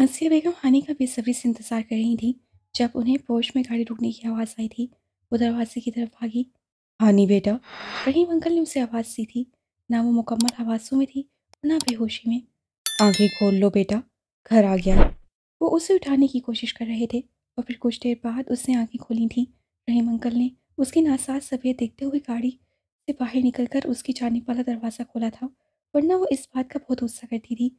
हंसिया बेगम हानी का बेसब्री से इंतज़ार कर रही थी जब उन्हें पोर्च में गाड़ी रुकने की आवाज़ आई थी वो दरवाजे की तरफ भागी हानी बेटा रहीम अंकल ने उसे आवाज़ दी थी ना वो मुकम्मल आवाजों में थी ना बेहोशी में आगे खोल लो बेटा घर आ गया वो उसे उठाने की कोशिश कर रहे थे और फिर कुछ देर बाद उसने आंखें खोली थीं रहीम अंकल ने उसकी नासाज सफ़ेद देखते हुए गाड़ी से बाहर निकलकर उसकी जाने वाला दरवाज़ा खोला था वरना वो इस बात का बहुत गुस्सा करती थी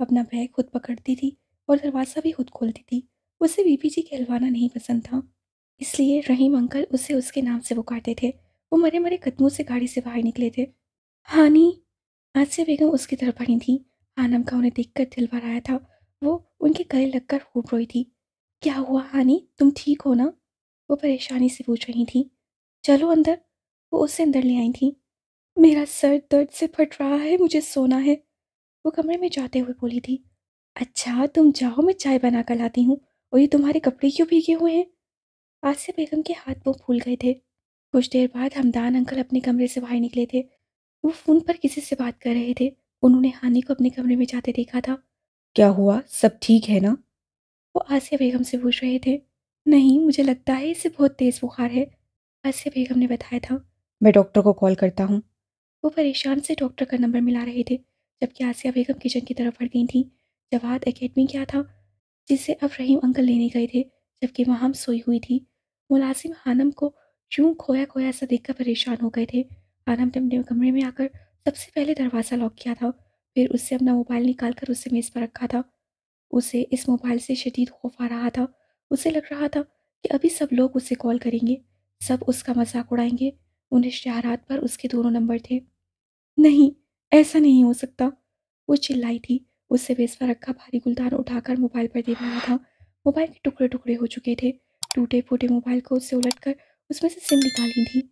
अपना बैग खुद पकड़ती थी और दरवाज़ा भी खुद खोलती थी उसे बीबी जी कहलवाना नहीं पसंद था इसलिए रहीम अंकल उसे उसके नाम से पुकारते थे वो मरे मरे कदमों से गाड़ी से बाहर निकले थे हानी आसिया बेगम उसकी तरफ आई थी आनम का उन्हें देख कर दिल भराया था वो उनके गले लगकर खूब रोई थी क्या हुआ हानी तुम ठीक हो ना वो परेशानी से पूछ रही थी चलो अंदर वो उससे अंदर ले आई थी मेरा सर दर्द से फट रहा है मुझे सोना है वो कमरे में जाते हुए बोली थी अच्छा तुम जाओ मैं चाय बना कर लाती हूँ और ये तुम्हारे कपड़े क्यों भीगे हुए हैं आसिया बेगम के हाथ वो फूल गए थे कुछ देर बाद हमदान अंकल अपने कमरे से बाहर निकले थे वो फ़ोन पर किसी से बात कर रहे थे उन्होंने हानि को अपने कमरे में जाते देखा था क्या हुआ सब ठीक है ना वो आसिया बेगम से पूछ रहे थे नहीं मुझे लगता है इसे बहुत तेज़ बुखार है आसिया बेगम ने बताया था मैं डॉक्टर को कॉल करता हूँ वो परेशान से डॉक्टर का नंबर मिला रहे थे जबकि आसिया बेगम किचन की तरफ बढ़ गई थी जवाद एकेडमी क्या था जिसे अब रहीम अंकल लेने गए थे जबकि वहाँ हम सोई हुई थी मुलाजिम हानम को यूं खोया खोया सा देखकर परेशान हो गए थे हानम ने अपने कमरे में आकर सबसे पहले दरवाज़ा लॉक किया था फिर उससे अपना मोबाइल निकाल कर उसे मेज़ पर रखा था उसे इस मोबाइल से शदीद खौफ आ रहा था उसे लग रहा था कि अभी सब लोग उसे कॉल करेंगे सब उसका मजाक उड़ाएंगे उन इश्तहारात पर उसके दोनों नंबर थे नहीं ऐसा नहीं हो सकता वो चिल्लाई थी उससे बेस पर रखा भारी गुलदान उठाकर मोबाइल पर दे रहा था मोबाइल के टुकड़े टुकड़े हो चुके थे टूटे फूटे मोबाइल को उससे उलट कर उसमें से सिम निकाली थी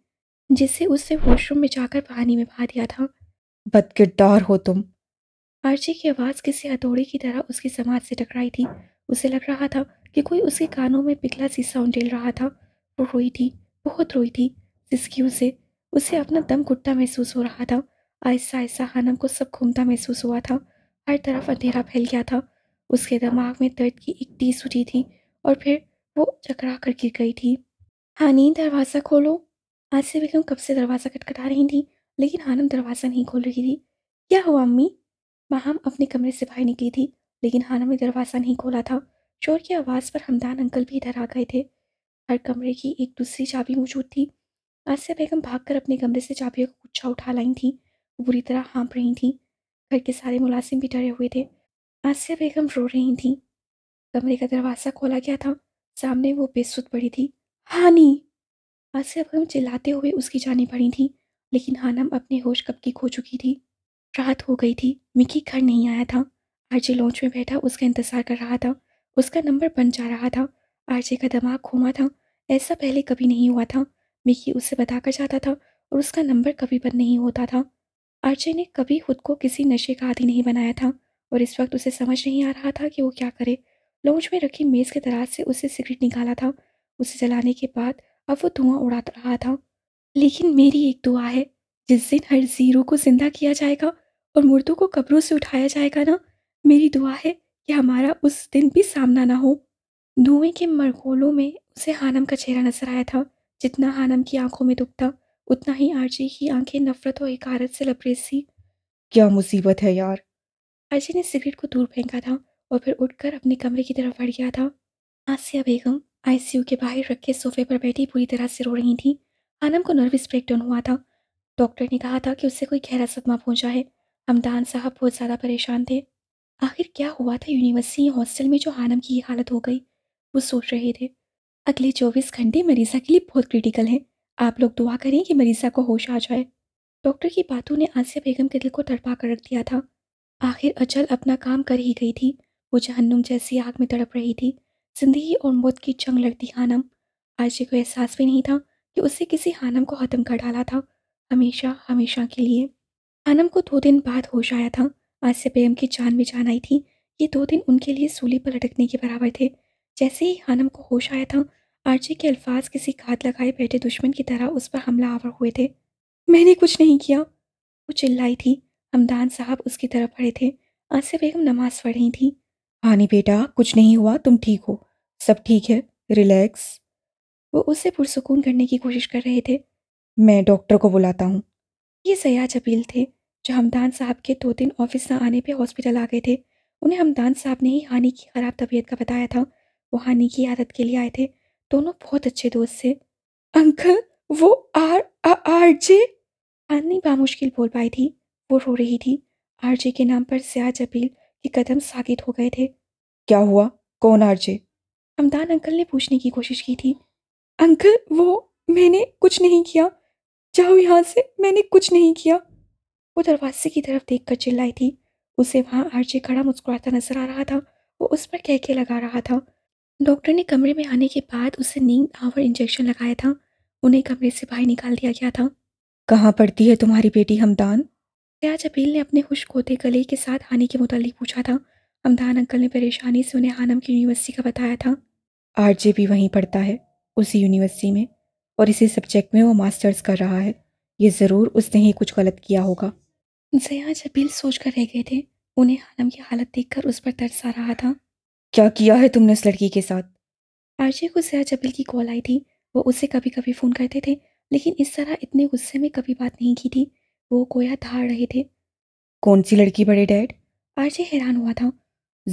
जिससे उससे वॉशरूम में जाकर पानी में बहा दिया था बदकिरदार हो तुम आर्ची की आवाज़ किसी हथौड़े की तरह उसकी समाज से टकराई थी उसे लग रहा था कि कोई उसके कानों में पिघला सी साउंड डेल रहा था वो रोई थी बहुत रोई थी जिसकी उसे उसे अपना दम घुटता महसूस हो रहा था आहिस्ता आहिस्ता हानम को सब घूमता महसूस हुआ था हर तरफ अंधेरा फैल गया था उसके दिमाग में दर्द की एक टीस उठी थी और फिर वो चकरा कर गिर गई थी हानी दरवाज़ा खोलो आसिया बेगम कब से दरवाज़ा खटखटा रही थी लेकिन हानम दरवाज़ा नहीं खोल रही थी क्या हुआ अम्मी माहम अपने कमरे से बाहर निकली थी लेकिन हानम ने दरवाज़ा नहीं खोला था शोर की आवाज़ पर हमदान अंकल भी इधर आ गए थे हर कमरे की एक दूसरी चाबी मौजूद थी आसिया बेगम भागकर अपने कमरे से चाबियों का गुच्छा उठा लाई थी बुरी तरह हाँप रही थी घर के सारे मुलाजिम भी डरे हुए थे आसिया बेगम रो रही थी कमरे का दरवाज़ा खोला गया था सामने वो बेसुत पड़ी थी हानी आसिया बेगम चिल्लाते हुए उसकी जाने पड़ी थी लेकिन हानम अपने होश कब की खो चुकी थी रात हो गई थी मिकी घर नहीं आया था आरजे लॉन्च में बैठा उसका इंतज़ार कर रहा था उसका नंबर बन जा रहा था आरजे का दिमाग घूमा था ऐसा पहले कभी नहीं हुआ था मिकी उससे बताकर जाता था और उसका नंबर कभी बंद नहीं होता था अर्जय ने कभी खुद को किसी नशे का आदि नहीं बनाया था और इस वक्त उसे समझ नहीं आ रहा था कि वो क्या करे लॉन्च में रखी मेज़ के दराज से उसे सिगरेट निकाला था उसे जलाने के बाद अब वो धुआं उड़ा रहा था लेकिन मेरी एक दुआ है जिस दिन हर जीरो को जिंदा किया जाएगा और मुर्दों को कब्रों से उठाया जाएगा ना मेरी दुआ है कि हमारा उस दिन भी सामना ना हो धुएं के मरगोलों में उसे हानम का चेहरा नजर आया था जितना हानम की आंखों में दुख था उतना ही आरजे की आंखें नफरत और इकारत से लपरेज सी क्या मुसीबत है यार आरजे ने सिगरेट को दूर फेंका था और फिर उठकर अपने कमरे की तरफ बढ़ गया था आसिया बेगम आईसीयू के बाहर रखे सोफे पर बैठी पूरी तरह से रो रही थी आनम को नर्वस ब्रेकडाउन हुआ था डॉक्टर ने कहा था कि उससे कोई गहरा सदमा पहुंचा है हमदान साहब बहुत ज़्यादा परेशान थे आखिर क्या हुआ था यूनिवर्सिटी हॉस्टल में जो आनम की हालत हो गई वो सोच रहे थे अगले चौबीस घंटे मरीजा के लिए बहुत क्रिटिकल हैं आप लोग दुआ करें कि मरीज़ा को होश आ जाए डॉक्टर की बातों ने आसिया बेगम के दिल को तड़पा कर रख दिया था आखिर अचल अपना काम कर ही गई थी वो जहन्नुम जैसी आग में तड़प रही थी जिंदगी और मौत की जंग लड़ती हानम आर्जी को एहसास भी नहीं था कि उससे किसी हानम को ख़त्म कर डाला था हमेशा हमेशा के लिए हानम को दो दिन बाद होश आया था आज से बेगम की जान में जान आई थी ये दो दिन उनके लिए सूली पर लटकने के बराबर थे जैसे ही हानम को होश आया था आरजे के अल्फाज किसी घात लगाए बैठे दुश्मन की तरह उस पर हमला आवर हुए थे मैंने कुछ नहीं किया वो चिल्लाई थी हमदान साहब उसकी तरफ पड़े थे आसिया बेगम नमाज पढ़ रही थी हानि बेटा कुछ नहीं हुआ तुम ठीक हो सब ठीक है रिलैक्स वो उससे पुरसकून करने की कोशिश कर रहे थे मैं डॉक्टर को बुलाता हूँ ये सयाज अपील थे जो हमदान साहब के दो दिन ऑफिस ना आने पे हॉस्पिटल आ गए थे उन्हें हमदान साहब ने ही हानि की ख़राब तबीयत का बताया था वो हानि की आदत के लिए आए थे दोनों बहुत अच्छे दोस्त थे अंकल वो आर आ, आर जे अन्नी बामुश्किल बोल पाई थी वो रो रही थी आरजे के नाम पर सिया जबील के कदम साकित हो गए थे क्या हुआ कौन आरजे हमदान अंकल ने पूछने की कोशिश की थी अंकल वो मैंने कुछ नहीं किया जाओ यहाँ से मैंने कुछ नहीं किया वो दरवाजे की तरफ देख कर चिल्लाई थी उसे वहाँ आरजे खड़ा मुस्कुराता नजर आ रहा था वो उस पर कहके लगा रहा था डॉक्टर ने कमरे में आने के बाद उसे नींद आवर इंजेक्शन लगाया था उन्हें कमरे से बाहर निकाल दिया गया था कहाँ पढ़ती है तुम्हारी बेटी हमदान आज अपील ने अपने खुश कोते गले के साथ हानि के मुतालिक पूछा था हमदान अंकल ने परेशानी से उन्हें हानम की यूनिवर्सिटी का बताया था आर जे भी वहीं पढ़ता है उसी यूनिवर्सिटी में और इसी सब्जेक्ट में वो मास्टर्स कर रहा है ये ज़रूर उसने ही कुछ गलत किया होगा जया जबील सोच कर रह गए थे उन्हें हानम की हालत देखकर उस पर तरस आ रहा था क्या किया है तुमने इस लड़की के साथ आरजे को सयाज अबिल की कॉल आई थी वो उसे कभी कभी फ़ोन करते थे लेकिन इस तरह इतने गुस्से में कभी बात नहीं की थी वो कोया धाड़ रहे थे कौन सी लड़की बड़े डैड आरजे हैरान हुआ था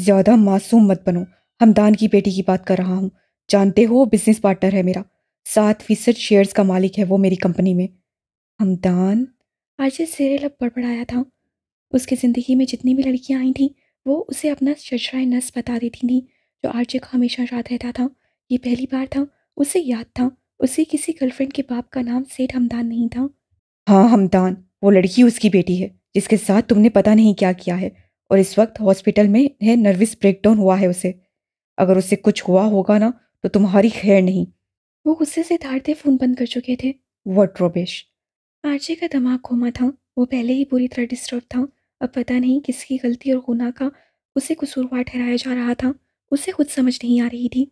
ज़्यादा मासूम मत बनो हमदान की बेटी की बात कर रहा हूँ जानते हो बिजनेस पार्टनर है मेरा सात फीसद शेयर्स का मालिक है वो मेरी कंपनी में हमदान आरजे सिरे लब बड़बड़ाया था उसकी ज़िंदगी में जितनी भी लड़कियाँ आई थीं वो उसे अपना चचराए नस बता देती थी जो आरजे को हमेशा याद रहता था ये पहली बार था उसे याद था उसे किसी गर्लफ्रेंड के बाप का नाम सेठ हमदान नहीं था हाँ हमदान वो लड़की उसकी बेटी है जिसके साथ तुमने पता नहीं क्या किया है और इस वक्त हॉस्पिटल में है नर्वस ब्रेकडाउन हुआ है उसे अगर उससे कुछ हुआ होगा ना तो तुम्हारी खैर नहीं वो गुस्से से धारते फ़ोन बंद कर चुके थे वट रोबेश आरजे का दिमाग घूमा था वो पहले ही पूरी तरह डिस्टर्ब था अब पता नहीं किसकी गलती और गुना का उसे कसूरवार ठहराया जा रहा था उसे खुद समझ नहीं आ रही थी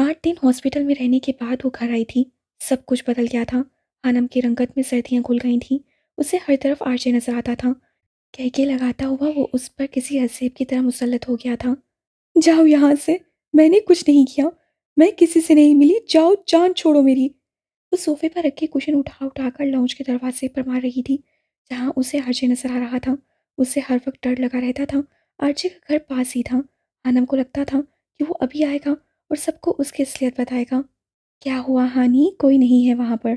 आठ दिन हॉस्पिटल में रहने के बाद वो घर आई थी सब कुछ बदल गया था आनम की रंगत में सर्दियाँ घुल गई थीं उसे हर तरफ आर्चे नजर आता था कह के लगाता हुआ वो उस पर किसी अजीब की तरह मुसलत हो गया था जाओ यहाँ से मैंने कुछ नहीं किया मैं किसी से नहीं मिली जाओ जान छोड़ो मेरी वो सोफे पर रखे कुशन उठा उठा कर लॉन्च के दरवाजे पर मार रही थी जहाँ उसे हर्जे नजर आ रहा था उससे हर वक्त डर लगा रहता था आरजी का घर पास ही था आनम को लगता था कि वो अभी आएगा और सबको उसकी असलियत बताएगा क्या हुआ हानि कोई नहीं है वहाँ पर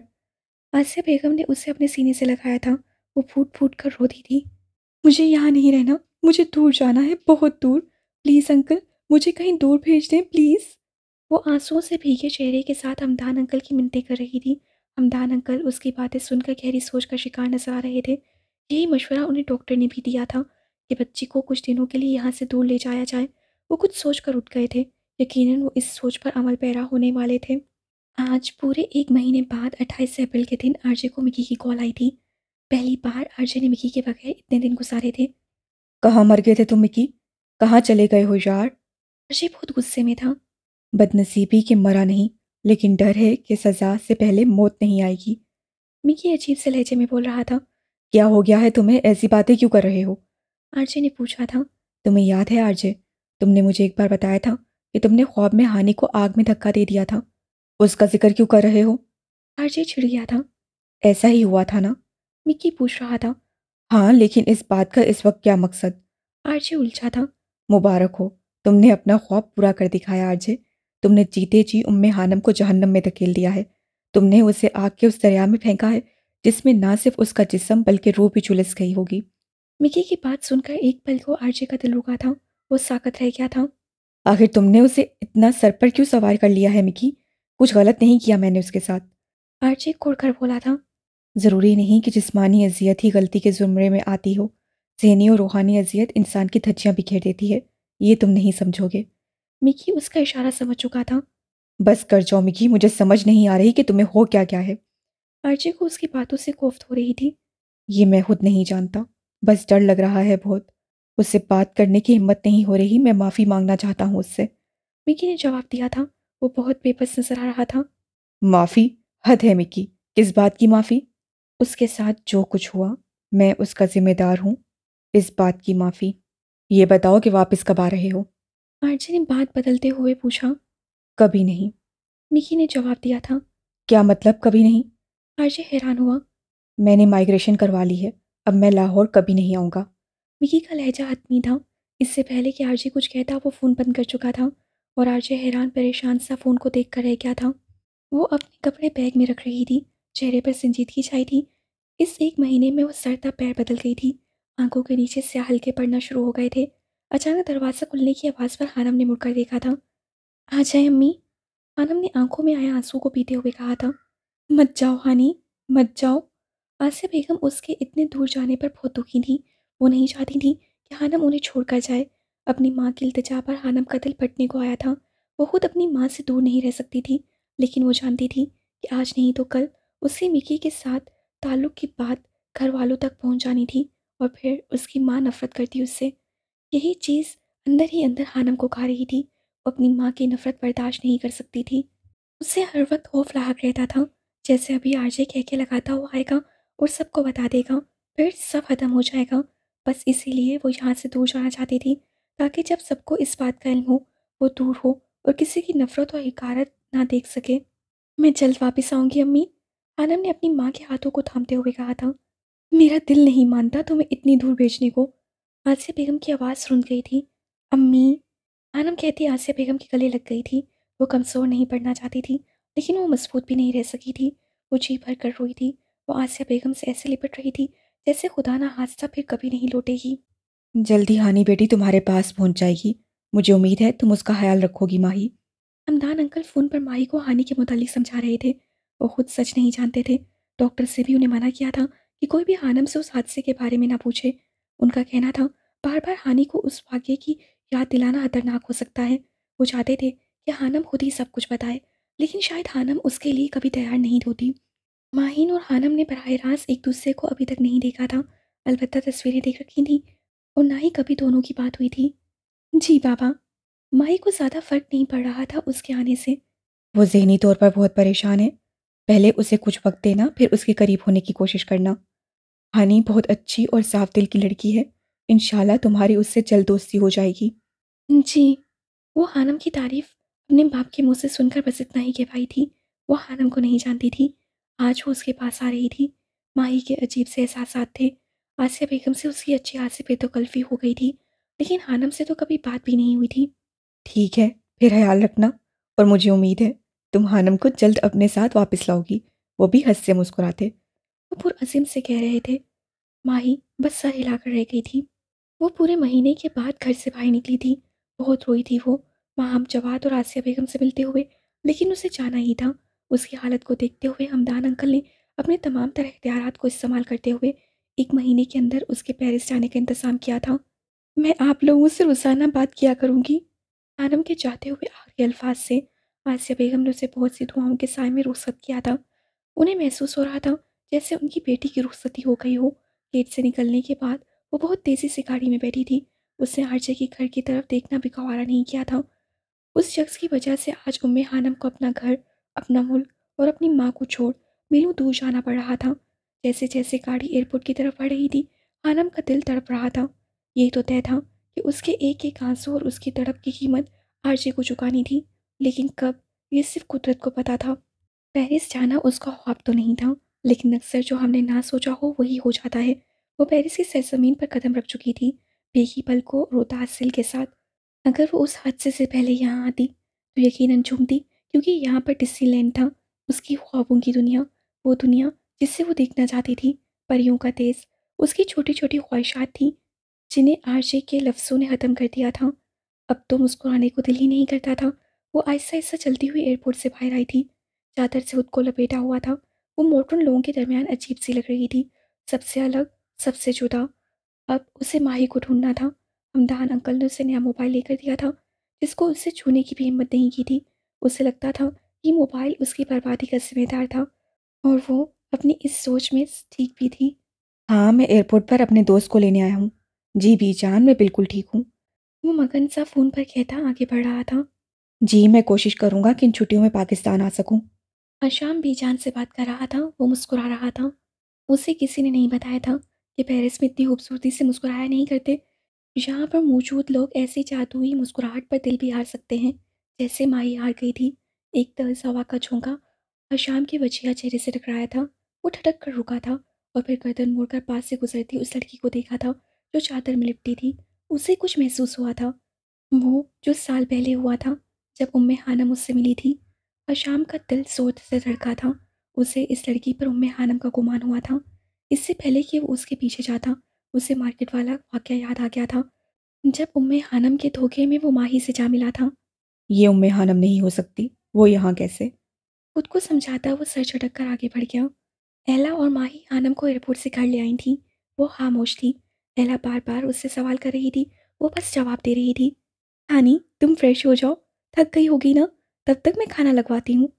आसिया बेगम ने उसे अपने सीने से लगाया था वो फूट फूट कर रोती थी मुझे यहाँ नहीं रहना मुझे दूर जाना है बहुत दूर प्लीज़ अंकल मुझे कहीं दूर भेज दें प्लीज़ वो आंसुओं से भीगे चेहरे के साथ हमदान अंकल की मिनतें कर रही थी हमदान अंकल उसकी बातें सुनकर गहरी सोच का शिकार नजर आ रहे थे यही मशवरा उन्हें डॉक्टर ने भी दिया था कि बच्ची को कुछ दिनों के लिए यहाँ से दूर ले जाया जाए वो कुछ सोच कर उठ गए थे यकीनन वो इस सोच पर अमल पैरा होने वाले थे आज पूरे एक महीने बाद 28 अप्रैल के दिन आरजे को मिकी की कॉल आई थी पहली बार आरजे ने मिकी के बगैर इतने दिन गुजारे थे कहाँ मर गए थे तुम मिकी कहाँ चले गए हो यार अर्जय बहुत गुस्से में था बदनसीबी के मरा नहीं लेकिन डर है कि सज़ा से पहले मौत नहीं आएगी मिकी अजीब से लहजे में बोल रहा था क्या हो गया है तुम्हें ऐसी बातें क्यों कर रहे हो आरजे ने पूछा था तुम्हें याद है आरजे तुमने मुझे एक बार बताया था कि तुमने ख्वाब में हानि को आग में धक्का दे दिया था उसका जिक्र क्यों कर रहे हो आरजे छिड़ गया था ऐसा ही हुआ था ना मिक्की पूछ रहा था हाँ लेकिन इस बात का इस वक्त क्या मकसद आरजे उलझा था मुबारक हो तुमने अपना ख्वाब पूरा कर दिखाया आरजे तुमने जीते जी उम्मे हानम को जहन्नम में धकेल दिया है तुमने उसे आग के उस दरिया में फेंका है जिसमें ना सिर्फ उसका जिसम बल्कि रूह भी झुलस गई होगी मिकी की बात सुनकर एक पल को आरजे का दिल रुका था वो साकत रह गया था आखिर तुमने उसे इतना सर पर क्यों सवार कर लिया है मिकी कुछ गलत नहीं किया मैंने उसके साथ आरजे कुड़कर बोला था ज़रूरी नहीं कि जिस्मानी अजियत ही गलती के ज़ुमरे में आती हो जहनी और रूहानी अजियत इंसान की धज्जियाँ बिखेर देती है ये तुम नहीं समझोगे मिकी उसका इशारा समझ चुका था बस कर जाओ मिकी मुझे समझ नहीं आ रही कि तुम्हें हो क्या क्या है आरजे को उसकी बातों से कोफ्त हो रही थी ये मैं खुद नहीं जानता बस डर लग रहा है बहुत उससे बात करने की हिम्मत नहीं हो रही मैं माफ़ी मांगना चाहता हूँ उससे मिकी ने जवाब दिया था वो बहुत बेबस नजर आ रहा था माफ़ी हद है मिकी किस बात की माफ़ी उसके साथ जो कुछ हुआ मैं उसका जिम्मेदार हूँ इस बात की माफ़ी ये बताओ कि वापस कब आ रहे हो आरजे ने बात बदलते हुए पूछा कभी नहीं मिकी ने जवाब दिया था क्या मतलब कभी नहीं आरजे हैरान हुआ मैंने माइग्रेशन करवा ली है अब मैं लाहौर कभी नहीं आऊँगा मिकी का लहजा हतमी था इससे पहले कि आरजे कुछ कहता वो फ़ोन बंद कर चुका था और आरजे हैरान परेशान सा फ़ोन को देख कर रह गया था वो अपने कपड़े बैग में रख रही थी चेहरे पर संजीदगी छाई थी इस एक महीने में वो सरता पैर बदल गई थी आंखों के नीचे से हल्के पड़ना शुरू हो गए थे अचानक दरवाज़ा खुलने की आवाज़ पर हानम ने मुड़कर देखा था आ जाए अम्मी आनम ने आंखों में आए आंसू को पीते हुए कहा था मत जाओ हानी मत जाओ आसिया बेगम उसके इतने दूर जाने पर दुखी थी वो नहीं चाहती थी कि हानम उन्हें छोड़कर जाए अपनी माँ की इल्तजा पर हानम का दिल पटने को आया था वो खुद अपनी माँ से दूर नहीं रह सकती थी लेकिन वो जानती थी कि आज नहीं तो कल उसे मिकी के साथ ताल्लुक़ की बात घर वालों तक पहुँच जानी थी और फिर उसकी माँ नफ़रत करती उससे यही चीज़ अंदर ही अंदर हानम को खा रही थी वो अपनी माँ की नफ़रत बर्दाश्त नहीं कर सकती थी उससे हर वक्त खौफ लाक रहता था जैसे अभी आरजे कह के लगाता हुआ आएगा और सबको बता देगा फिर सब खत्म हो जाएगा बस इसीलिए वो यहाँ से दूर जाना चाहती थी ताकि जब सबको इस बात का इल्म हो वो दूर हो और किसी की नफरत और हकारत ना देख सके मैं जल्द वापस आऊँगी अम्मी आनम ने अपनी माँ के हाथों को थामते हुए कहा था मेरा दिल नहीं मानता तुम्हें इतनी दूर भेजने को आसिया बेगम की आवाज़ सुन गई थी अम्मी आनम कहती आसिया बेगम के गले लग गई थी वो कमज़ोर नहीं पड़ना चाहती थी लेकिन वो मजबूत भी नहीं रह सकी थी वो जी भर कर रोई थी वो आसिया बेगम से ऐसे लिपट रही थी जैसे खुदा ना हादसा फिर कभी नहीं लौटेगी जल्दी हानी बेटी तुम्हारे पास पहुंच जाएगी मुझे उम्मीद है तुम उसका ख्याल रखोगी माही हमदान अंकल फ़ोन पर माही को हानि के मुतालिक समझा रहे थे वो खुद सच नहीं जानते थे डॉक्टर से भी उन्हें मना किया था कि कोई भी हानम से उस हादसे के बारे में ना पूछे उनका कहना था बार बार हानि को उस वाक्य की याद दिलाना खतरनाक हो सकता है वो चाहते थे कि हानम खुद ही सब कुछ बताए लेकिन शायद हानम उसके लिए कभी तैयार नहीं होती माहीन और हानम ने बरह रास्त एक दूसरे को अभी तक नहीं देखा था अलबत् तस्वीरें देख रखी थी और ना ही कभी दोनों की बात हुई थी जी बाबा माही को ज़्यादा फ़र्क नहीं पड़ रहा था उसके आने से वो जहनी तौर पर बहुत परेशान है पहले उसे कुछ वक्त देना फिर उसके करीब होने की कोशिश करना हानी बहुत अच्छी और साफ दिल की लड़की है इन तुम्हारी उससे जल्द दोस्ती हो जाएगी जी वो हानम की तारीफ अपने बाप के मुंह से सुनकर बस इतना ही कह पाई थी वो हानम को नहीं जानती थी आज वो उसके पास आ रही थी माही के अजीब से एहसास थे आसिया बेगम से उसकी अच्छी पे तो कल्फी हो गई थी लेकिन हानम से तो कभी बात भी नहीं हुई थी ठीक है फिर ख्याल रखना और मुझे उम्मीद है तुम हानम को जल्द अपने साथ वापस लाओगी वो भी हंस से मुस्कुराते वो पुरअज़िम से कह रहे थे माही बस सर हिलाकर रह गई थी वो पूरे महीने के बाद घर से बाहर निकली थी बहुत रोई थी वो वहाँ हम जवाद और आसिया बेगम से मिलते हुए लेकिन उसे जाना ही था उसकी हालत को देखते हुए हमदान अंकल ने अपने तमाम तरह अख्तियार को इस्तेमाल करते हुए एक महीने के अंदर उसके पेरिस जाने का इंतज़ाम किया था मैं आप लोगों से रोज़ाना बात किया करूँगी आनम के जाते हुए आखिरी अल्फाज से आसिया बेगम ने उसे बहुत सी दुआओं के साय में रुखसत किया था उन्हें महसूस हो रहा था जैसे उनकी बेटी की रुखसती हो गई हो गेट से निकलने के बाद वो बहुत तेज़ी से गाड़ी में बैठी थी उसने हर जगह घर की तरफ देखना भी गवारा नहीं किया था उस शख्स की वजह से आज उम्मे हानम को अपना घर अपना मुल्क और अपनी माँ को छोड़ मीनू दूर जाना पड़ रहा था जैसे जैसे गाड़ी एयरपोर्ट की तरफ बढ़ रही थी हानम का दिल तड़प रहा था ये तो तय था कि उसके एक एक आंसू और उसकी तड़प की कीमत आरजे को चुकानी थी लेकिन कब ये सिर्फ कुदरत को पता था पेरिस जाना उसका ख्वाब तो नहीं था लेकिन अक्सर जो हमने ना सोचा हो वही हो जाता है वो पेरिस की सरजमीन पर कदम रख चुकी थी बेकी पल को रोता हासिल के साथ अगर वो उस हादसे से पहले यहाँ आती तो यकीन झूमती क्योंकि यहाँ पर लैंड था उसकी ख्वाबों की दुनिया वो दुनिया जिससे वो देखना चाहती थी परियों का तेज़ उसकी छोटी छोटी ख्वाहिशात थी जिन्हें आरजे के लफ्ज़ों ने ख़त्म कर दिया था अब तो मुस्कुराने को दिल ही नहीं करता था वो आहिस्ता आहिस्ता चलती हुई एयरपोर्ट से बाहर आई थी चादर से खुद को लपेटा हुआ था वो मोटन लोगों के दरमियान अजीब सी लग रही थी सबसे अलग सबसे जुदा अब उसे माही को ढूंढना था अमदान अंकल ने उसे नया मोबाइल लेकर दिया था जिसको उससे छूने की भी हिम्मत नहीं की थी उसे लगता था कि मोबाइल उसकी बर्बादी का जिम्मेदार था और वो अपनी इस सोच में ठीक भी थी हाँ मैं एयरपोर्ट पर अपने दोस्त को लेने आया हूँ जी बी जान मैं बिल्कुल ठीक हूँ वो मगन सा फ़ोन पर कहता आगे बढ़ रहा था जी मैं कोशिश करूँगा कि इन छुट्टियों में पाकिस्तान आ सकूँ अशाम जान से बात कर रहा था वो मुस्कुरा रहा था उसे किसी ने नहीं बताया था कि पेरिस में इतनी खूबसूरती से मुस्कुराया नहीं करते यहाँ पर मौजूद लोग ऐसी जादुई मुस्कुराहट पर दिल भी हार सकते हैं जैसे माही हार गई थी एक तरस हवा का झोंका शाम के वजिया चेहरे से टकराया था वो ठटक कर रुका था और फिर गर्दन मोड़कर पास से गुजरती उस लड़की को देखा था जो चादर में लिपटी थी उसे कुछ महसूस हुआ था वो जो साल पहले हुआ था जब उम्मे हानम उससे मिली थी शाम का दिल सोच से धड़का था उसे इस लड़की पर उम्मे हानम का गुमान हुआ था इससे पहले कि वो उसके पीछे जाता उसे मार्केट वाला वाक्य याद आ गया था जब उम्मे हानम के धोखे में वो माही से जा मिला था ये उम्मे हानम नहीं हो सकती वो यहाँ कैसे खुद को समझाता वो सर चटक कर आगे बढ़ गया एला और माही हानम को एयरपोर्ट से घर ले आई थी वो खामोश थी एला बार बार उससे सवाल कर रही थी वो बस जवाब दे रही थी हानी तुम फ्रेश हो जाओ थक गई होगी ना तब तक मैं खाना लगवाती हूँ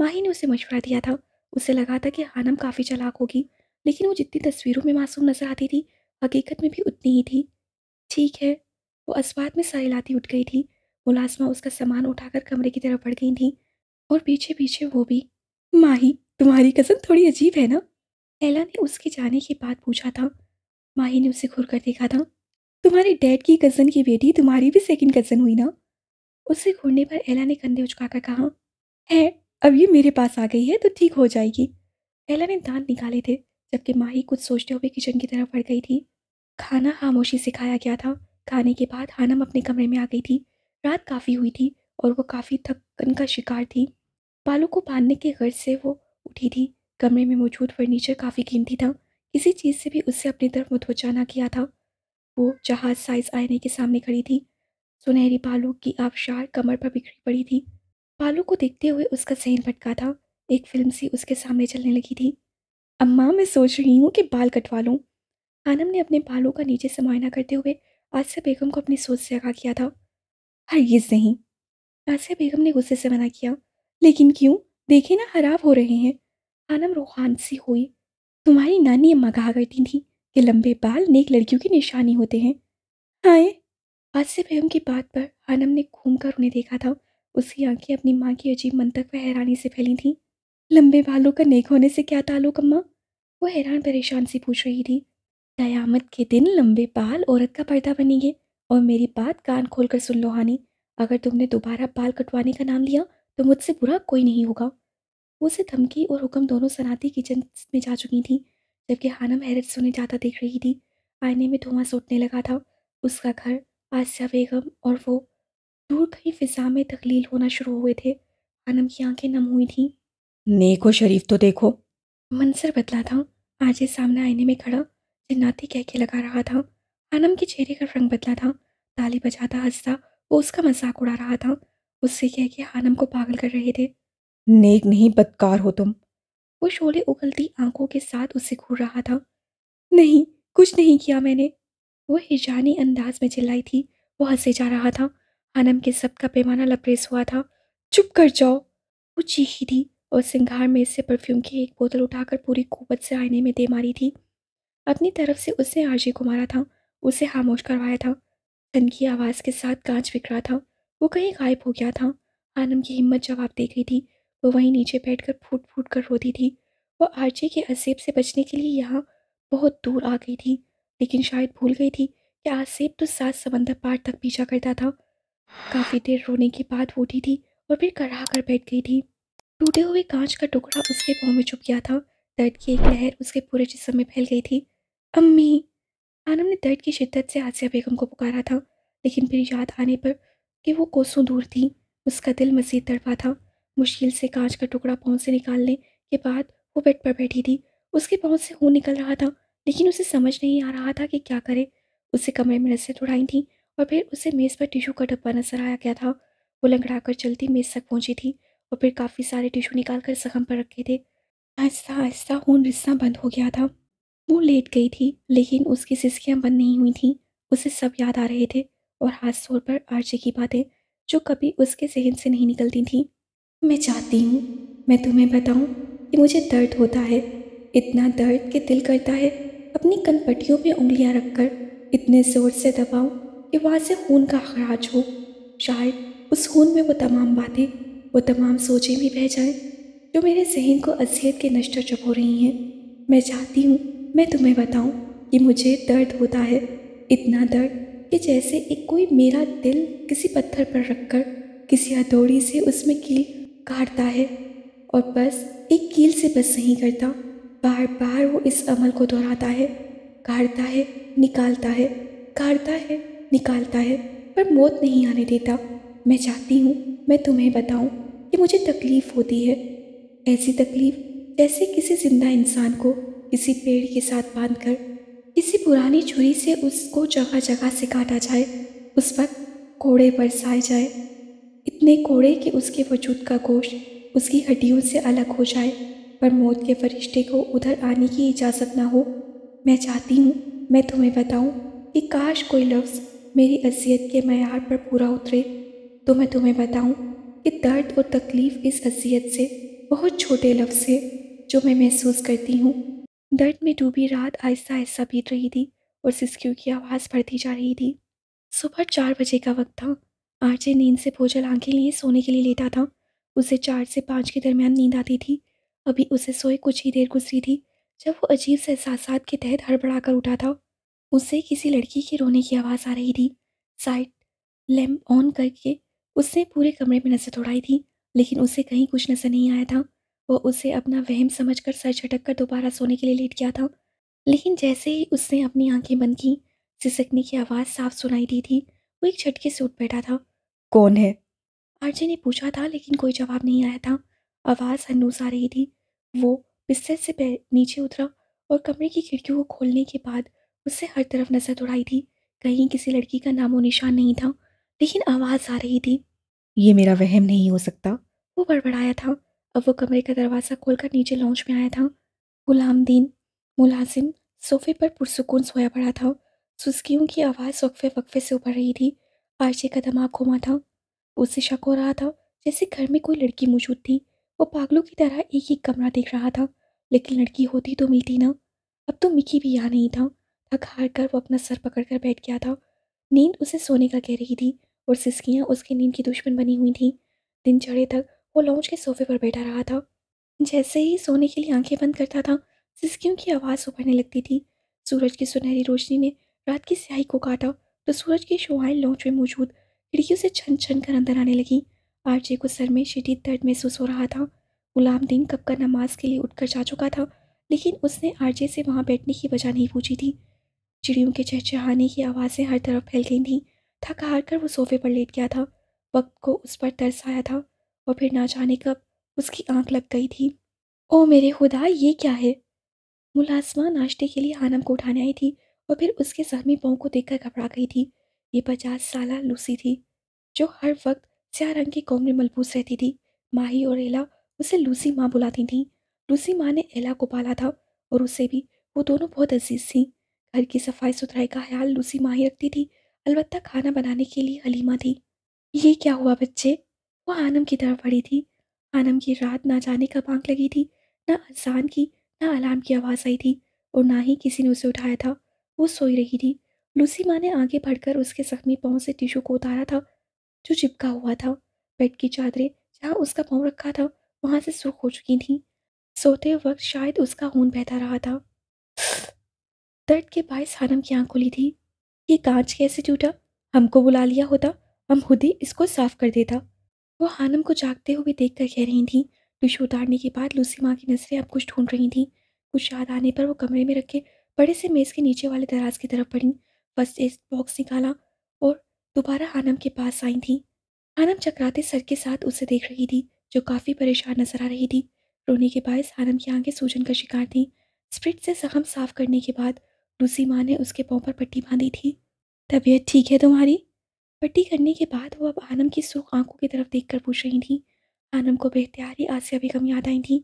माही ने उसे मशवरा दिया था उसे लगा था कि हानम काफ़ी चलाक होगी लेकिन वो जितनी तस्वीरों में मासूम नजर आती थी हकीकत में भी उतनी ही थी ठीक है वो अस्वाद में साहिल आती उठ गई थी मुलाजमा उसका सामान उठाकर कमरे की तरफ बढ़ गई थी और पीछे पीछे वो भी माही तुम्हारी कसम थोड़ी अजीब है ना एला ने उसके जाने के बाद पूछा था माही ने उसे घूर कर देखा था तुम्हारे डैड की कज़न की बेटी तुम्हारी भी सेकंड कज़न हुई ना उसे घूरने पर एला ने कंधे कर कहा है अब ये मेरे पास आ गई है तो ठीक हो जाएगी एला ने दांत निकाले थे जबकि माही कुछ सोचते हुए किचन की तरफ बढ़ गई थी खाना खामोशी से खाया गया था खाने के बाद हानम अपने कमरे में आ गई थी रात काफ़ी हुई थी और वो काफ़ी थकन का शिकार थी बालों को बांधने के गर्ज से वो उठी थी कमरे में मौजूद फर्नीचर काफ़ी कीमती था किसी चीज़ से भी उससे अपनी तरफ मुतवजा ना किया था वो जहाज साइज आईने के सामने खड़ी थी सुनहरी बालों की आबशार कमर पर बिखरी पड़ी थी बालों को देखते हुए उसका सहन भटका था एक फिल्म सी उसके सामने चलने लगी थी अम्मा मैं सोच रही हूँ कि बाल कटवा लूँ आनम ने अपने बालों का नीचे से मुआयना करते हुए आसिया बेगम को अपनी सोच से आगा किया था ये नहीं आसिया बेगम ने गुस्से से मना किया लेकिन क्यों देखे ना खराब हो रहे हैं आनम रोहान सी हुई तुम्हारी नानी अम्मा कहा करती थी कि लंबे बाल नेक लड़कियों की निशानी होते हैं हाय आसिया बेगम की बात पर आनम ने घूम उन्हें देखा था उसकी आंखें अपनी माँ की अजीब मंतक व हैरानी से फैली थीं लंबे बालों का नेक होने से क्या ताल्लुक अम्मा वो हैरान परेशान सी पूछ रही थी क़यामत के दिन लंबे बाल औरत का पर्दा बनेंगे और मेरी बात कान खोल कर सुन लो हानी अगर तुमने दोबारा बाल कटवाने का नाम लिया तो मुझसे बुरा कोई नहीं होगा उसे धमकी और हुक्म दोनों सनाती किचन में जा चुकी थी जबकि हानम हैरत सुने जाता देख रही थी आईने में धुआं सोटने लगा था उसका घर आसिया बेगम और वो दूर कहीं फिजा में तकलील होना शुरू हुए थे हानम की आंखें नम हुई थीं नेको शरीफ तो देखो मंसर बदला था आज सामने आईने में खड़ा जिन्नाती कह के लगा रहा था आनम के चेहरे का रंग बदला था ताली बजाता हंसता वो उसका मजाक उड़ा रहा था उससे कह के आनम को पागल कर रहे थे नेक नहीं बदकार हो तुम वो शोले उगलती आंखों के साथ उससे घूर रहा था नहीं कुछ नहीं किया मैंने वो हिजानी अंदाज में चिल्लाई थी वो हंसे जा रहा था आनम के सब का पैमाना लबरेज हुआ था चुप कर जाओ वो चीखी थी और सिंगार में से परफ्यूम की एक बोतल उठाकर पूरी कुवत से आईने में दे मारी थी अपनी तरफ से उसने आरजी को मारा था उसे खामोश करवाया था धन की आवाज़ के साथ कांच बिखरा था वो कहीं गायब हो गया था आनम की हिम्मत जवाब दे गई थी वो वहीं नीचे बैठकर फूट फूट कर रोती थी वो आरजे के असेब से बचने के लिए यहाँ बहुत दूर आ गई थी लेकिन शायद भूल गई थी कि आसेब तो सात समंदर पार तक पीछा करता था काफ़ी देर रोने के बाद उठी थी और फिर कराह कर बैठ गई थी टूटे हुए कांच का टुकड़ा उसके पाँव में चुप गया था दर्द की एक लहर उसके पूरे जिसम में फैल गई थी अम्मी आनम ने दर्द की शिद्दत से आसिया बेगम को पुकारा था लेकिन फिर याद आने पर कि वो कोसों दूर थी उसका दिल मजीद तड़पा था मुश्किल से कांच का टुकड़ा पाँव से निकालने के बाद वो बेड पर बैठी थी उसके पाँव से खून निकल रहा था लेकिन उसे समझ नहीं आ रहा था कि क्या करे उसे कमरे में नसें तोड़ाई थी और फिर उसे मेज़ पर टिशू का डब्बा नजर आया गया था वो लंगड़ा कर चलती मेज़ तक पहुँची थी और फिर काफ़ी सारे टिशू निकाल कर जख्म पर रखे थे आहिस्ता आहिस्ता खून रिश्ता बंद हो गया था वो लेट गई थी लेकिन उसकी सिस्कियाँ बंद नहीं हुई थी उसे सब याद आ रहे थे और खास तौर पर आरजे की बातें जो कभी उसके जहन से नहीं निकलती थी मैं चाहती हूँ मैं तुम्हें बताऊँ कि मुझे दर्द होता है इतना दर्द कि दिल करता है अपनी कनपट्टियों में उंगलियाँ रख कर इतने ज़ोर से दबाऊँ कि वहाँ से खून का खराज हो शायद उस खून में वो तमाम बातें वो तमाम सोचें भी बह जाएं जो मेरे जहन को असीयत के चुप हो रही हैं मैं चाहती हूँ मैं तुम्हें बताऊँ कि मुझे दर्द होता है इतना दर्द कि जैसे एक कोई मेरा दिल किसी पत्थर पर रखकर किसी हथौड़ी से उसमें कील काटता है और बस एक कील से बस नहीं करता बार बार वो इस अमल को दोहराता है काटता है निकालता है काटता है निकालता है पर मौत नहीं आने देता मैं चाहती हूँ मैं तुम्हें बताऊं कि मुझे तकलीफ़ होती है ऐसी तकलीफ़ जैसे किसी ज़िंदा इंसान को किसी पेड़ के साथ बांध कर किसी पुरानी छुरी से उसको जगह जगह से काटा जाए उस पर कोड़े बरसाए जाए इतने कोड़े कि उसके वजूद का गोश्त उसकी हड्डियों से अलग हो जाए पर मौत के फरिश्ते को उधर आने की इजाज़त ना हो मैं चाहती हूँ मैं तुम्हें बताऊँ कि काश कोई लफ्ज़ मेरी असीयत के मैार पर पूरा उतरे तो मैं तुम्हें बताऊं कि दर्द और तकलीफ़ इस असीयत से बहुत छोटे लफ्ज़ से जो मैं महसूस करती हूँ दर्द में डूबी रात आहिस्ता आहिस्ता बीत रही थी और सिस्कियों की आवाज़ बढ़ती जा रही थी सुबह चार बजे का वक्त था आरजे नींद से भोजन आंखें लिए सोने के लिए लेटा था उसे चार से पाँच के दरमियान नींद आती थी अभी उसे सोए कुछ ही देर गुजरी थी जब वो अजीब से एहसास के तहत हड़बड़ा कर उठा था उसे किसी लड़की के रोने की आवाज़ आ रही थी साइड लैम्प ऑन करके उसने पूरे कमरे में नज़र दौड़ाई थी लेकिन उसे कहीं कुछ नज़र नहीं आया था वह उसे अपना वहम समझकर सर झटक कर दोबारा सोने के लिए लेट गया था लेकिन जैसे ही उसने अपनी आंखें बंद की सिसकने की आवाज़ साफ सुनाई दी थी वो एक झटके से उठ बैठा था कौन है आरजे ने पूछा था लेकिन कोई जवाब नहीं आया था आवाज़ हनूस आ रही थी वो बिस्तर से नीचे उतरा और कमरे की खिड़कियों को खोलने के बाद उससे हर तरफ नज़र दौड़ाई थी कहीं किसी लड़की का नामो निशान नहीं था लेकिन आवाज़ आ रही थी ये मेरा वहम नहीं हो सकता वो बड़बड़ाया था अब वो कमरे का दरवाज़ा खोलकर नीचे लॉन्च में आया था गुलाम दीन मुलाजिम सोफे पर पुरसकून सोया पड़ा था सुस्कियों की आवाज़ वक्फे वक्फे से उभर रही थी आरजे का दिमाग घुमा था उससे शक हो रहा था जैसे घर में कोई लड़की मौजूद थी वो पागलों की तरह एक ही कमरा देख रहा था लेकिन लड़की होती तो मिलती ना अब तो मिकी भी यहाँ नहीं था थक हार कर वो अपना सर पकड़ कर बैठ गया था नींद उसे सोने का कह रही थी और सिस्कियाँ उसके नींद की दुश्मन बनी हुई थीं दिन चढ़े तक वो लॉन्च के सोफे पर बैठा रहा था जैसे ही सोने के लिए आंखें बंद करता था सिस्कियों की आवाज़ उभरने लगती थी सूरज की सुनहरी रोशनी ने रात की स्याही को काटा तो सूरज की शुआएँ लॉन्च में मौजूद खिड़कियों से छन छन कर अंदर आने लगी आरजे को सर में शदीद दर्द महसूस हो रहा था दिन कब का नमाज के लिए उठकर जा चुका था लेकिन उसने आरजे से वहाँ बैठने की वजह नहीं पूछी थी चिड़ियों के चहचहाने की आवाज़ें हर तरफ फैल गई थीं थक हार कर वो सोफे पर लेट गया था वक्त को उस पर तरस आया था और फिर ना जाने कब उसकी आंख लग गई थी ओ मेरे खुदा ये क्या है मुलाजमा नाश्ते के लिए हानम को उठाने आई थी और फिर उसके जख्मी पाँव को देखकर घबरा गई थी ये पचास साल लूसी थी जो हर वक्त स्या रंग के कौम में मलबूस रहती थी माही और एला उसे लूसी माँ बुलाती थीं लूसी माँ ने एला को पाला था और उसे भी वो दोनों बहुत अजीज थीं घर की सफाई सुथराई का ख्याल लूसी माँ ही रखती थी अलबत्ता खाना बनाने के लिए हलीमा थी ये क्या हुआ बच्चे वो आनम की तरफ पड़ी थी आनम की रात ना जाने का बांक लगी थी ना अजान की ना अलार्म की आवाज़ आई थी और ना ही किसी ने उसे उठाया था वो सोई रही थी लूसी माँ ने आगे बढ़कर उसके जख्मी पाँव से टिशू को उतारा था जो चिपका हुआ था बेड की चादरें जहाँ उसका पाँव रखा था वहाँ से सुख हो चुकी थी सोते वक्त शायद उसका खून बहता रहा था दर्द के बायस हनम की आंख खुली थी ये कांच कैसे टूटा हमको बुला लिया होता हम खुद ही इसको साफ कर देता वो हानम को जागते हुए देख कर कह रही थी टिशू उतारने के बाद लूसी माँ की नज़रें अब कुछ ढूंढ रही थी कुछ याद आने पर वो कमरे में रखे बड़े से मेज़ के नीचे वाले दराज की तरफ पड़ी फर्स्ट एड बॉक्स निकाला और दोबारा हानम के पास आई थी हानम चकराते सर के साथ उसे देख रही थी जो काफ़ी परेशान नजर आ रही थी रोने के बायस हानम की आंखें सूजन का शिकार थी स्प्रिट से जख्म साफ करने के बाद लूसी माँ ने उसके पाँव पर पट्टी बांधी थी तबीयत ठीक है तुम्हारी पट्टी करने के बाद वो अब आनम की सूख आंखों की तरफ देख कर पूछ रही थी आनम को बेख्तियारी आसिया कम याद आई थी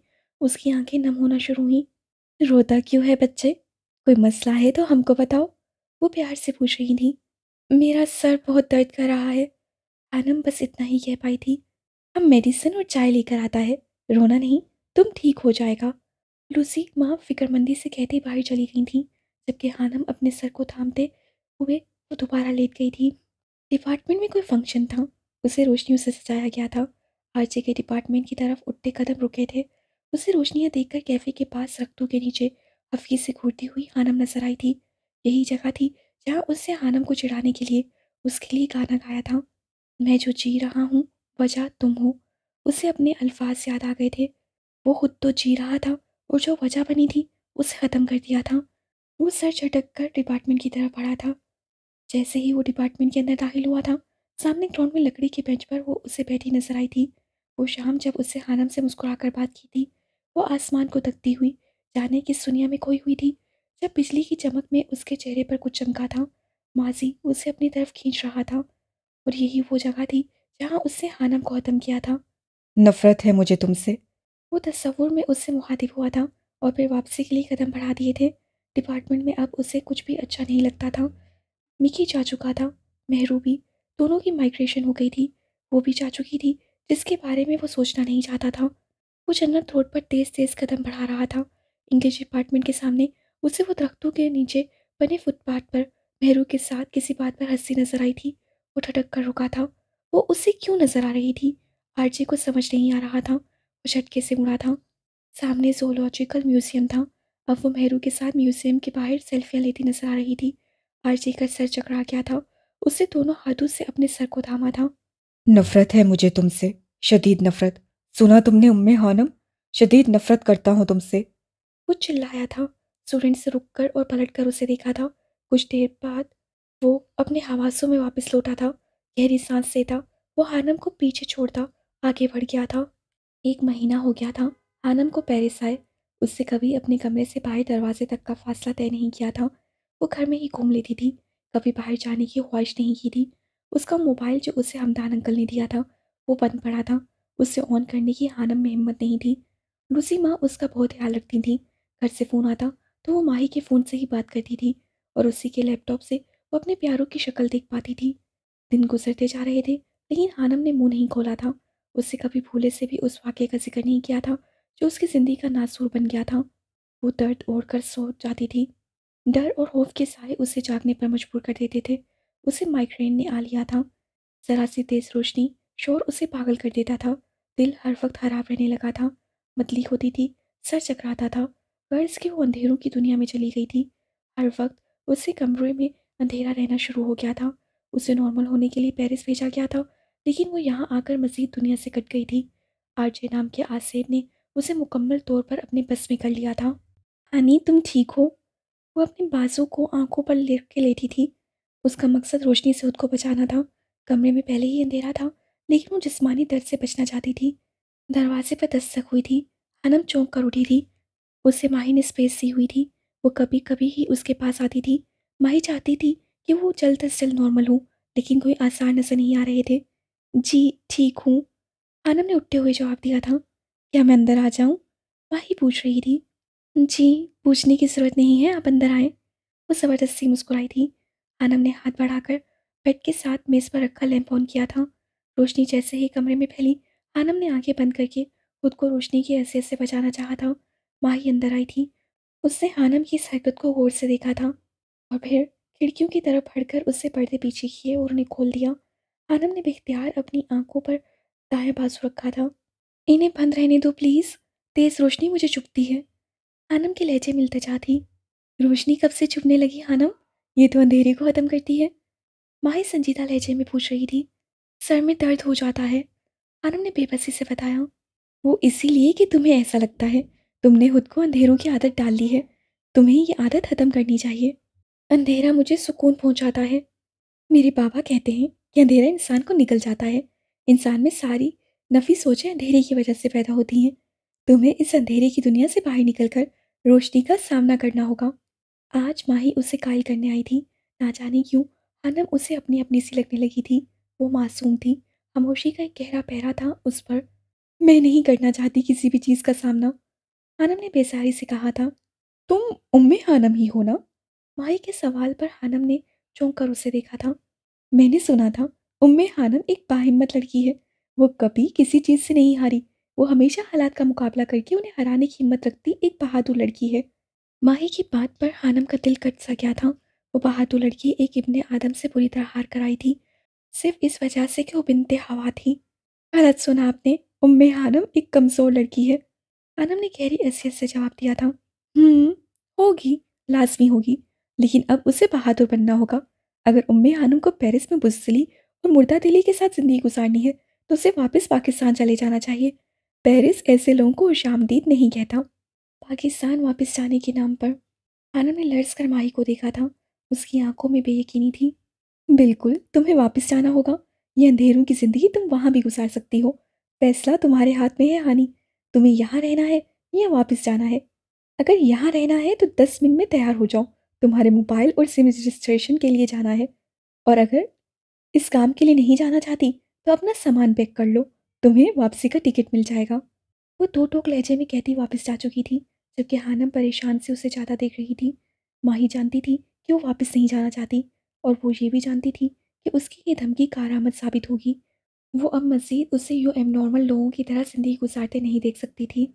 उसकी आंखें नम होना शुरू हुई रोता क्यों है बच्चे कोई मसला है तो हमको बताओ वो प्यार से पूछ रही थी मेरा सर बहुत दर्द कर रहा है आनम बस इतना ही कह पाई थी हम मेडिसिन और चाय लेकर आता है रोना नहीं तुम ठीक हो जाएगा लूसी माँ फिक्रमंदी से कहती बाहर चली गई थी जबकि हानम अपने सर को थामते हुए वो दोबारा लेट गई थी डिपार्टमेंट में कोई फंक्शन था उसे रोशनियों से सजाया गया था आरजे के डिपार्टमेंट की तरफ उठते कदम रुके थे उसे रोशनियाँ देखकर कैफ़े के पास रख्तों के नीचे हफीज से घूरती हुई हानम नजर आई थी यही जगह थी जहाँ उससे हानम को चिढ़ाने के लिए उसके लिए गाना गाया था मैं जो जी रहा हूँ वजह तुम हो उसे अपने अल्फाज याद आ गए थे वो खुद तो जी रहा था और जो वजह बनी थी उसे ख़त्म कर दिया था वो सर झटक कर डिपार्टमेंट की तरफ बढ़ा था जैसे ही वो डिपार्टमेंट के अंदर दाखिल हुआ था सामने ग्राउंड में लकड़ी के बेंच पर वो उसे बैठी नजर आई थी वो शाम जब उससे हानम से मुस्कुरा कर बात की थी वो आसमान को तकती हुई जाने किस दुनिया में खोई हुई थी जब बिजली की चमक में उसके चेहरे पर कुछ चमका था माजी उसे अपनी तरफ खींच रहा था और यही वो जगह थी जहाँ उससे हानम को खत्म किया था नफरत है मुझे तुमसे वो तस्वुर में उससे मुखातिब हुआ था और फिर वापसी के लिए कदम बढ़ा दिए थे डिपार्टमेंट में अब उसे कुछ भी अच्छा नहीं लगता था मिकी जा चुका था मेहरू भी दोनों की माइग्रेशन हो गई थी वो भी जा चुकी थी जिसके बारे में वो सोचना नहीं चाहता था वो जन्नत रोड पर तेज़ तेज़ कदम बढ़ा रहा था इंग्लिश डिपार्टमेंट के सामने उसे वो दरख्तों के नीचे बने फुटपाथ पर मेहरू के साथ किसी बात पर हंसी नजर आई थी वो ठटक कर रुका था वो उसे क्यों नजर आ रही थी आरजे को समझ नहीं आ रहा था वो झटके से मुड़ा था सामने जोलॉजिकल म्यूजियम था अब वो मेहरू के साथ म्यूज़ियम के बाहर सेल्फियाँ लेती नजर आ रही थी आरजी का सर चकरा गया था उसने दोनों हाथों से अपने सर को थामा था नफरत है मुझे तुमसे शदीद नफरत सुना तुमने उम्मे हानम शदीद नफरत करता हूँ तुमसे वो चिल्लाया था स्टूडेंट से रुक कर और पलट कर उसे देखा था कुछ देर बाद वो अपने हवासों में वापस लौटा था गहरी सांस से था वो हानम को पीछे छोड़ता आगे बढ़ गया था एक महीना हो गया था हानम को पेरिस आए उससे कभी अपने कमरे से बाहर दरवाजे तक का फासला तय नहीं किया था वो घर में ही घूम लेती थी कभी बाहर जाने की ख्वाहिश नहीं की थी उसका मोबाइल जो उसे हमदान अंकल ने दिया था वो बंद पड़ा था उससे ऑन करने की हानम में हिम्मत नहीं थी लूसी माँ उसका बहुत ख्याल रखती थी घर से फ़ोन आता तो वो माही के फ़ोन से ही बात करती थी और उसी के लैपटॉप से वो अपने प्यारों की शक्ल देख पाती थी दिन गुजरते जा रहे थे लेकिन हानम ने मुंह नहीं खोला था उससे कभी भूले से भी उस वाक्य का जिक्र नहीं किया था जो उसकी ज़िंदगी का नासूर बन गया था वो दर्द ओढ़ कर सो जाती थी डर और खौफ के साए उसे जागने पर मजबूर कर देते थे उसे माइग्रेन ने आ लिया था ज़रा सी तेज़ रोशनी शोर उसे पागल कर देता था दिल हर वक्त खराब रहने लगा था मतली होती थी सर चकराता था गर्ज के वो अंधेरों की दुनिया में चली गई थी हर वक्त उससे कमरे में अंधेरा रहना शुरू हो गया था उसे नॉर्मल होने के लिए पेरिस भेजा गया था लेकिन वो यहाँ आकर मजीद दुनिया से कट गई थी आरजे नाम के आसेब ने उसे मुकम्मल तौर पर अपने बस में कर लिया था हानि तुम ठीक हो वो अपने बाजू को आंखों पर लेट के लेटी थी उसका मकसद रोशनी से खुद को बचाना था कमरे में पहले ही अंधेरा था लेकिन वो जिस्मानी दर्द से बचना चाहती थी दरवाजे पर दस्तक हुई थी हनम चौंक कर उठी थी उससे माही ने स्पेस सी हुई थी वो कभी कभी ही उसके पास आती थी माही चाहती थी कि वो जल्द अज जल्द नॉर्मल हो लेकिन कोई आसार नजर नहीं आ रहे थे जी ठीक हूँ आनम ने उठते हुए जवाब दिया था क्या मैं अंदर आ जाऊँ वही पूछ रही थी जी पूछने की ज़रूरत नहीं है आप अंदर आएँ वो ज़बरदस्ती मुस्कुराई थी आनम ने हाथ बढ़ाकर बेड के साथ मेज़ पर रखा लैंप ऑन किया था रोशनी जैसे ही कमरे में फैली आनम ने आंखें बंद करके खुद को रोशनी की हैसियत से बचाना चाहा था माही अंदर आई थी उसने आनम की इस हरकत को गौर से देखा था और फिर खिड़कियों की तरफ हटकर उससे पर्दे पीछे किए और उन्हें खोल दिया आनम ने बेख्तियार अपनी आंखों पर दाया बाजू रखा था इन्हें बंद रहने दो प्लीज़ तेज रोशनी मुझे चुपती है आनम के लहजे मिलते जाती रोशनी कब से चुभने लगी आनम ये तो अंधेरे को ख़त्म करती है माही संजीदा लहजे में पूछ रही थी सर में दर्द हो जाता है आनम ने बेबसी से बताया वो इसीलिए कि तुम्हें ऐसा लगता है तुमने खुद को अंधेरों की आदत डाल ली है तुम्हें ये आदत ख़त्म करनी चाहिए अंधेरा मुझे सुकून पहुंचाता है मेरे बाबा कहते हैं कि अंधेरा इंसान को निकल जाता है इंसान में सारी नफी सोचें अंधेरे की वजह से पैदा होती हैं तुम्हें इस अंधेरे की दुनिया से बाहर निकलकर रोशनी का सामना करना होगा आज माही उसे कायल करने आई थी ना जाने क्यों हनम उसे अपनी अपनी सी लगने लगी थी वो मासूम थी खामोशी का एक गहरा पहरा था उस पर मैं नहीं करना चाहती किसी भी चीज़ का सामना हानम ने बेसारी से कहा था तुम उम्मे हानम ही हो ना माही के सवाल पर हानम ने चौंक कर उसे देखा था मैंने सुना था उम्मे हानम एक बाहिम्मत लड़की है वो कभी किसी चीज़ से नहीं हारी। वो हमेशा हालात का मुकाबला करके उन्हें हराने की हिम्मत रखती एक बहादुर लड़की है। माही की बात पर हानम का दिल कट सा गया था। वो बहादुर लड़की एक इब्ने आदम से बुरी तरह हार कराई थी। सिर्फ इस वजह से कि वो बिनते थी। गलत सुना आपने उम्मे हानम एक कमज़ोर लड़की है। हानम ने गहरी हैसियत से जवाब दिया था। हम्म, होगी, लाज़मी होगी। लेकिन अब उसे बहादुर बनना होगा। अगर उम्मे हानम को पेरिस में बुज़दिली और मुर्दा दिली के साथ ज़िंदगी गुज़ारनी है तो उसे वापस पाकिस्तान चले जाना चाहिए पेरिस ऐसे लोगों को शामदीद नहीं कहता पाकिस्तान वापस जाने के नाम पर खाना ने लर्स कर माही को देखा था उसकी आंखों में बेयकीनी थी बिल्कुल तुम्हें वापस जाना होगा ये अंधेरों की ज़िंदगी तुम वहाँ भी गुजार सकती हो फैसला तुम्हारे हाथ में है हानि तुम्हें यहाँ रहना है या वापस जाना है अगर यहाँ रहना है तो दस मिनट में तैयार हो जाओ तुम्हारे मोबाइल और सिम रजिस्ट्रेशन के लिए जाना है और अगर इस काम के लिए नहीं जाना चाहती तो अपना सामान पैक कर लो तुम्हें वापसी का टिकट मिल जाएगा वो दो टोक लहजे में कहती वापस जा चुकी थी जबकि हानम परेशान से उसे ज़्यादा देख रही थी माही जानती थी कि वो वापस नहीं जाना चाहती और वो ये भी जानती थी कि उसकी ये धमकी कारामद साबित होगी वो अब मज़ीद उसे यू एम नॉर्मल लोगों की तरह ज़िंदगी गुजारते नहीं देख सकती थी